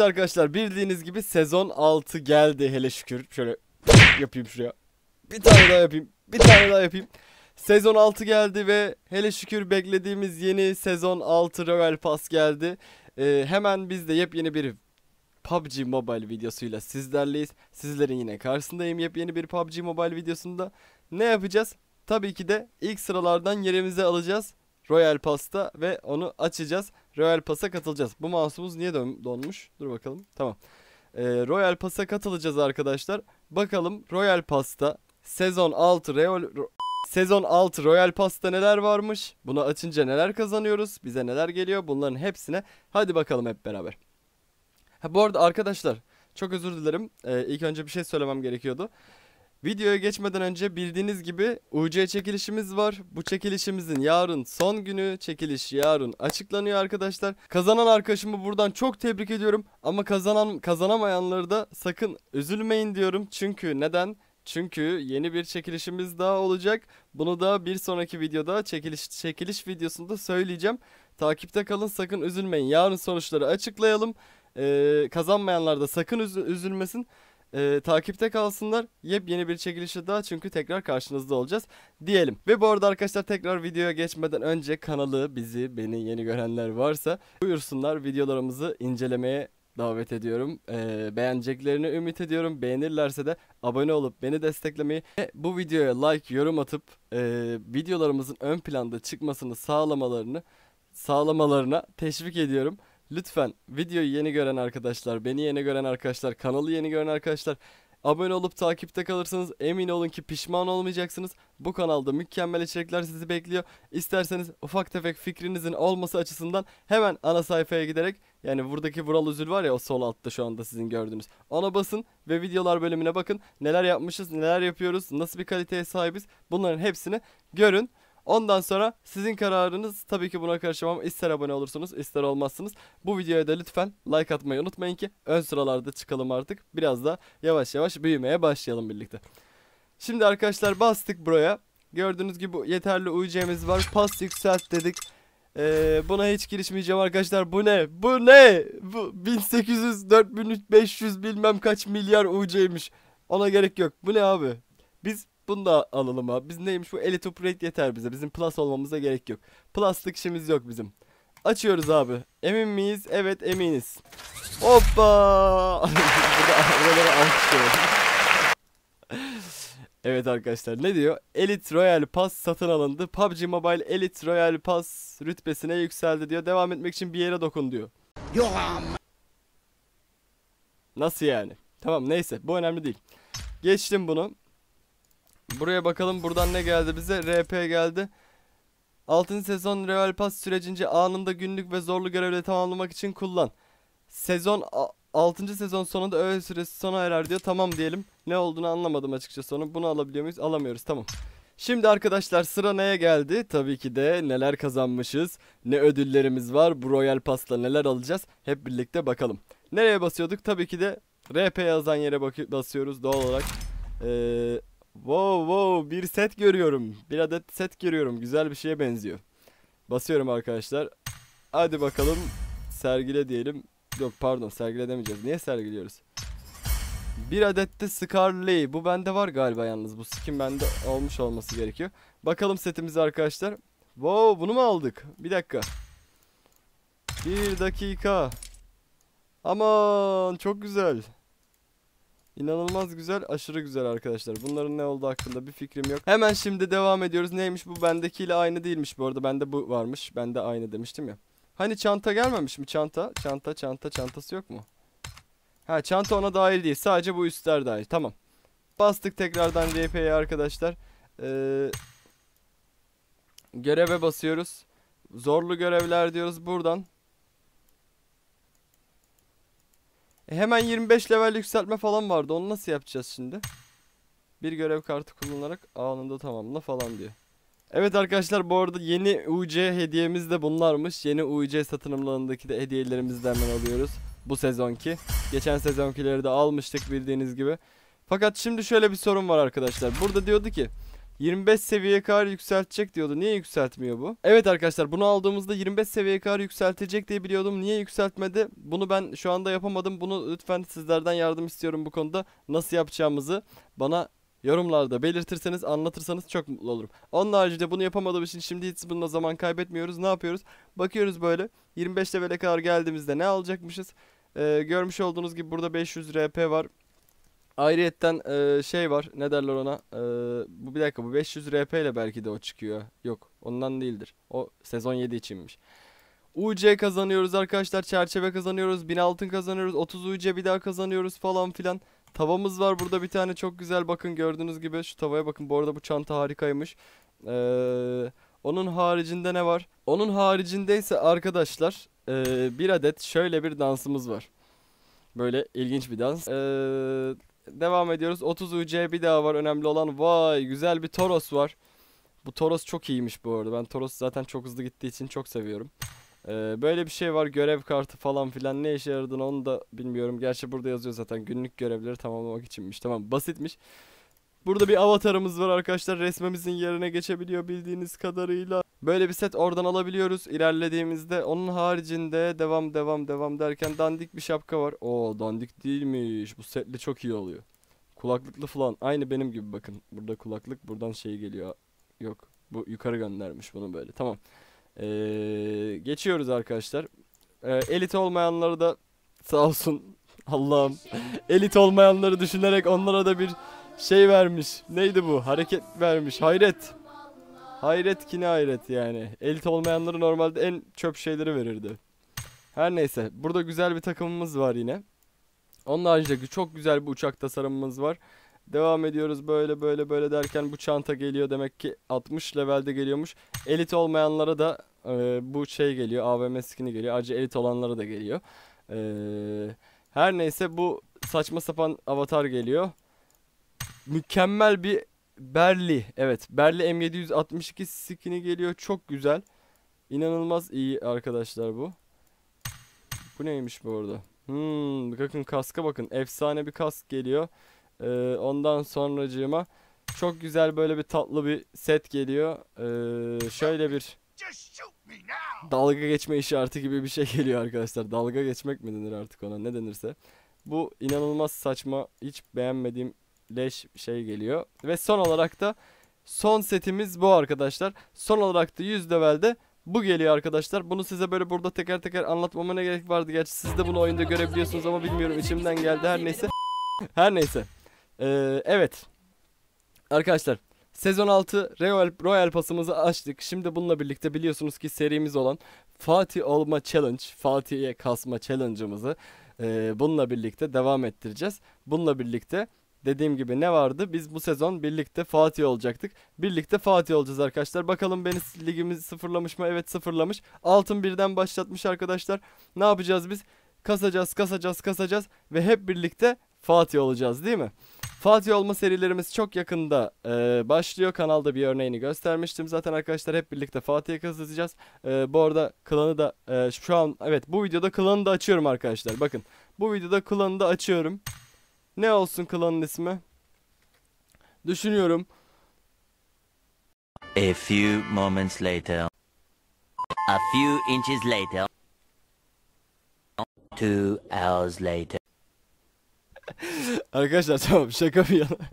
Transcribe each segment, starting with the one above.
Arkadaşlar bildiğiniz gibi sezon 6 geldi hele şükür. Şöyle yapayım şuraya. Bir tane daha yapayım. Bir tane daha yapayım. Sezon 6 geldi ve hele şükür beklediğimiz yeni sezon 6 Royal Pass geldi. Ee, hemen biz de yepyeni bir PUBG Mobile videosuyla sizlerleyiz. Sizlerin yine karşısındayım yepyeni bir PUBG Mobile videosunda. Ne yapacağız? Tabii ki de ilk sıralardan yerimize alacağız. Royal Pass'ta ve onu açacağız. Royal Pass'a katılacağız. Bu mouse'umuz niye donmuş? Dur bakalım. Tamam. Ee, Royal Pass'a katılacağız arkadaşlar. Bakalım Royal Pass'ta sezon 6 Royal Sezon 6 Royal Pass'ta neler varmış? Bunu açınca neler kazanıyoruz? Bize neler geliyor? Bunların hepsine hadi bakalım hep beraber. Ha, bu arada arkadaşlar çok özür dilerim. Ee, ilk önce bir şey söylemem gerekiyordu. Videoya geçmeden önce bildiğiniz gibi UC çekilişimiz var. Bu çekilişimizin yarın son günü. Çekiliş yarın açıklanıyor arkadaşlar. Kazanan arkadaşımı buradan çok tebrik ediyorum. Ama kazanan kazanamayanları da sakın üzülmeyin diyorum. Çünkü neden? Çünkü yeni bir çekilişimiz daha olacak. Bunu da bir sonraki videoda çekiliş çekiliş videosunda söyleyeceğim. Takipte kalın sakın üzülmeyin. Yarın sonuçları açıklayalım. Ee, kazanmayanlar da sakın üz üzülmesin e, takipte kalsınlar. Yepyeni bir çekilişe daha çünkü tekrar karşınızda olacağız diyelim. Ve bu arada arkadaşlar tekrar videoya geçmeden önce kanalı bizi beni yeni görenler varsa buyursunlar videolarımızı incelemeye davet ediyorum. Ee, beğeneceklerini ümit ediyorum. Beğenirlerse de abone olup beni desteklemeyi ve bu videoya like, yorum atıp e, videolarımızın ön planda çıkmasını sağlamalarını sağlamalarına teşvik ediyorum. Lütfen videoyu yeni gören arkadaşlar, beni yeni gören arkadaşlar, kanalı yeni gören arkadaşlar abone olup takipte kalırsanız emin olun ki pişman olmayacaksınız. Bu kanalda mükemmel içerikler sizi bekliyor. İsterseniz ufak tefek fikrinizin olması açısından hemen ana sayfaya giderek yani buradaki Vural Üzül var ya o sol altta şu anda sizin gördüğünüz. Ona basın ve videolar bölümüne bakın. Neler yapmışız, neler yapıyoruz, nasıl bir kaliteye sahibiz bunların hepsini görün. Ondan sonra sizin kararınız tabii ki buna karışamam. İster abone olursunuz ister olmazsınız. Bu videoya da lütfen like atmayı unutmayın ki ön sıralarda çıkalım artık. Biraz da yavaş yavaş büyümeye başlayalım birlikte. Şimdi arkadaşlar bastık buraya. Gördüğünüz gibi yeterli UC'miz var. Pas yükselt dedik. Ee, buna hiç girişmeyeceğim arkadaşlar. Bu ne? Bu ne? Bu 1800, 4500 bilmem kaç milyar UC'ymiş. Ona gerek yok. Bu ne abi? Biz bunu da alalım abi. Biz neymiş bu elit Upgrade yeter bize. Bizim Plus olmamıza gerek yok. Plus'lık işimiz yok bizim. Açıyoruz abi. Emin miyiz? Evet eminiz. Hoppa! Evet arkadaşlar ne diyor? Elite Royal Pass satın alındı. PUBG Mobile Elite Royal Pass rütbesine yükseldi diyor. Devam etmek için bir yere dokun diyor. Nasıl yani? Tamam neyse bu önemli değil. Geçtim bunu. Buraya bakalım buradan ne geldi bize? RP geldi. 6. sezon Real Pass sürecince anında günlük ve zorlu görevleri tamamlamak için kullan. Sezon 6. sezon sonunda öğle süresi sona erer diyor. Tamam diyelim. Ne olduğunu anlamadım açıkçası onu. Bunu alabiliyor muyuz? Alamıyoruz. Tamam. Şimdi arkadaşlar sıra neye geldi? Tabii ki de neler kazanmışız, ne ödüllerimiz var, bu Royal Pass'la neler alacağız hep birlikte bakalım. Nereye basıyorduk? Tabii ki de RP yazan yere basıyoruz doğal olarak. Ee, Wow wow bir set görüyorum. Bir adet set görüyorum. Güzel bir şeye benziyor. Basıyorum arkadaşlar. Hadi bakalım sergile diyelim. Yok pardon sergile demeyeceğiz. Niye sergiliyoruz? Bir adet de Scarlet. Bu bende var galiba yalnız. Bu skin bende olmuş olması gerekiyor. Bakalım setimizi arkadaşlar. Wow bunu mu aldık? Bir dakika. Bir dakika. Aman çok güzel. İnanılmaz güzel aşırı güzel arkadaşlar. Bunların ne olduğu hakkında bir fikrim yok. Hemen şimdi devam ediyoruz. Neymiş bu bendekiyle aynı değilmiş bu arada. Bende bu varmış. Bende aynı demiştim ya. Hani çanta gelmemiş mi? Çanta, çanta, çanta, çantası yok mu? Ha çanta ona dahil değil. Sadece bu üstler dahil. Tamam. Bastık tekrardan RP'ye arkadaşlar. Ee, göreve basıyoruz. Zorlu görevler diyoruz buradan. E, hemen 25 level yükseltme falan vardı. Onu nasıl yapacağız şimdi? Bir görev kartı kullanarak anında tamamla falan diyor. Evet arkadaşlar bu arada yeni UC hediyemiz de bunlarmış. Yeni UC satın alanındaki de hediyelerimizi hemen alıyoruz. Bu sezonki. Geçen sezonkileri de almıştık bildiğiniz gibi. Fakat şimdi şöyle bir sorun var arkadaşlar. Burada diyordu ki 25 seviyeye kadar yükseltecek diyordu. Niye yükseltmiyor bu? Evet arkadaşlar bunu aldığımızda 25 seviyeye kadar yükseltecek diye biliyordum. Niye yükseltmedi? Bunu ben şu anda yapamadım. Bunu lütfen sizlerden yardım istiyorum bu konuda. Nasıl yapacağımızı bana yorumlarda belirtirseniz anlatırsanız çok mutlu olurum. Onun haricinde bunu yapamadığım için şimdi hiç bununla zaman kaybetmiyoruz. Ne yapıyoruz? Bakıyoruz böyle 25 levele kadar geldiğimizde ne alacakmışız? Ee, görmüş olduğunuz gibi burada 500 RP var. Ayrıyetten e, şey var ne derler ona e, bu bir dakika bu 500 RP ile belki de o çıkıyor. Yok ondan değildir. O sezon 7 içinmiş. UC kazanıyoruz arkadaşlar çerçeve kazanıyoruz 1000 altın kazanıyoruz 30 UC bir daha kazanıyoruz falan filan. Tavamız var burada bir tane çok güzel bakın gördüğünüz gibi şu tavaya bakın bu arada bu çanta harikaymış. Eee... Onun haricinde ne var? Onun haricinde ise arkadaşlar e, bir adet şöyle bir dansımız var. Böyle ilginç bir dans. E, devam ediyoruz. 30 UC bir daha var önemli olan. Vay güzel bir Toros var. Bu Toros çok iyiymiş bu arada. Ben Toros zaten çok hızlı gittiği için çok seviyorum. Ee, böyle bir şey var görev kartı falan filan ne işe yaradığını onu da bilmiyorum. Gerçi burada yazıyor zaten günlük görevleri tamamlamak içinmiş. Tamam basitmiş. Burada bir avatarımız var arkadaşlar. Resmimizin yerine geçebiliyor bildiğiniz kadarıyla. Böyle bir set oradan alabiliyoruz ilerlediğimizde. Onun haricinde devam devam devam derken dandik bir şapka var. O dandik değilmiş. Bu setle çok iyi oluyor. Kulaklıklı falan. Aynı benim gibi bakın. Burada kulaklık buradan şey geliyor. Yok. Bu yukarı göndermiş bunu böyle. Tamam. Ee, geçiyoruz arkadaşlar. Ee, elit olmayanları da sağ olsun Allah'ım. elit olmayanları düşünerek onlara da bir şey vermiş. Neydi bu? Hareket vermiş. Hayret. Hayret kine hayret yani. Elit olmayanları normalde en çöp şeyleri verirdi. Her neyse. Burada güzel bir takımımız var yine. Onun haricinde çok güzel bir uçak tasarımımız var. Devam ediyoruz böyle böyle böyle derken bu çanta geliyor demek ki 60 levelde geliyormuş. Elit olmayanlara da e, bu şey geliyor AVM skin'i geliyor. Ayrıca elit olanlara da geliyor. E, her neyse bu saçma sapan avatar geliyor. Mükemmel bir Berli. Evet. Berli M762 skin'i geliyor. Çok güzel. İnanılmaz iyi arkadaşlar bu. Bu neymiş bu arada? Hmm, bakın kaska bakın. Efsane bir kask geliyor. Ee, ondan sonracığıma çok güzel böyle bir tatlı bir set geliyor. Ee, şöyle bir dalga geçme işareti gibi bir şey geliyor arkadaşlar. Dalga geçmek mi denir artık ona ne denirse. Bu inanılmaz saçma hiç beğenmediğim leş şey geliyor. Ve son olarak da son setimiz bu arkadaşlar. Son olarak da 100 levelde bu geliyor arkadaşlar. Bunu size böyle burada teker teker anlatmama ne gerek vardı. Gerçi siz de bunu oyunda görebiliyorsunuz ama bilmiyorum içimden geldi her neyse. her neyse. Ee, evet. Arkadaşlar Sezon 6 Royal, Royal Pass'ımızı açtık. Şimdi bununla birlikte biliyorsunuz ki serimiz olan Fatih Olma Challenge, Fatih'e kasma challenge'ımızı e, bununla birlikte devam ettireceğiz. Bununla birlikte dediğim gibi ne vardı? Biz bu sezon birlikte Fatih olacaktık. Birlikte Fatih olacağız arkadaşlar. Bakalım beni ligimiz sıfırlamış mı? Evet sıfırlamış. Altın birden başlatmış arkadaşlar. Ne yapacağız biz? Kasacağız, kasacağız, kasacağız ve hep birlikte Fatih olacağız değil mi? Fatih olma serilerimiz çok yakında e, başlıyor. Kanalda bir örneğini göstermiştim zaten arkadaşlar. Hep birlikte Fatih'e kazanacağız. E, bu arada klanı da e, şu an evet bu videoda klanı da açıyorum arkadaşlar. Bakın bu videoda klanı da açıyorum. Ne olsun klanın ismi? Düşünüyorum. A few moments later. A few inches later. Two hours later. Arkadaşlar tamam şaka bir yana.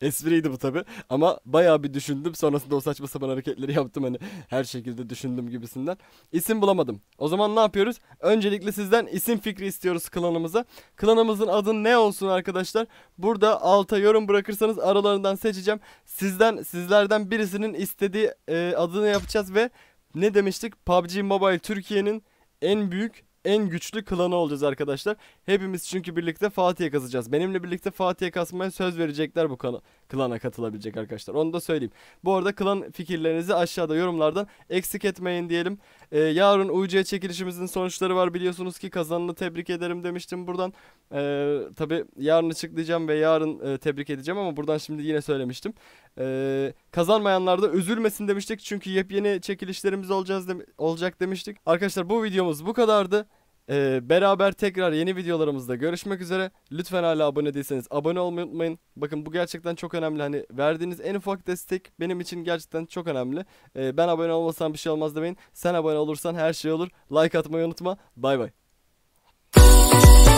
Espriydi bu tabi ama bayağı bir düşündüm sonrasında o saçma sapan hareketleri yaptım hani her şekilde düşündüm gibisinden. isim bulamadım. O zaman ne yapıyoruz? Öncelikle sizden isim fikri istiyoruz klanımıza. Klanımızın adı ne olsun arkadaşlar? Burada alta yorum bırakırsanız aralarından seçeceğim. Sizden sizlerden birisinin istediği e, adını yapacağız ve ne demiştik? PUBG Mobile Türkiye'nin en büyük en güçlü klanı olacağız arkadaşlar. Hepimiz çünkü birlikte Fatih'e kazacağız. Benimle birlikte Fatih'e kasmaya söz verecekler bu kanal klana katılabilecek arkadaşlar. Onu da söyleyeyim. Bu arada klan fikirlerinizi aşağıda yorumlardan eksik etmeyin diyelim. Ee, yarın UC çekilişimizin sonuçları var biliyorsunuz ki kazanını tebrik ederim demiştim buradan. Ee, Tabi yarın açıklayacağım ve yarın e, tebrik edeceğim ama buradan şimdi yine söylemiştim. Ee, kazanmayanlar da üzülmesin demiştik çünkü yepyeni çekilişlerimiz olacağız de olacak demiştik. Arkadaşlar bu videomuz bu kadardı. Ee, beraber tekrar yeni videolarımızda görüşmek üzere. Lütfen hala abone değilseniz abone olmayı unutmayın. Bakın bu gerçekten çok önemli. Hani verdiğiniz en ufak destek benim için gerçekten çok önemli. Ee, ben abone olmasam bir şey olmaz demeyin. Sen abone olursan her şey olur. Like atmayı unutma. Bay bay.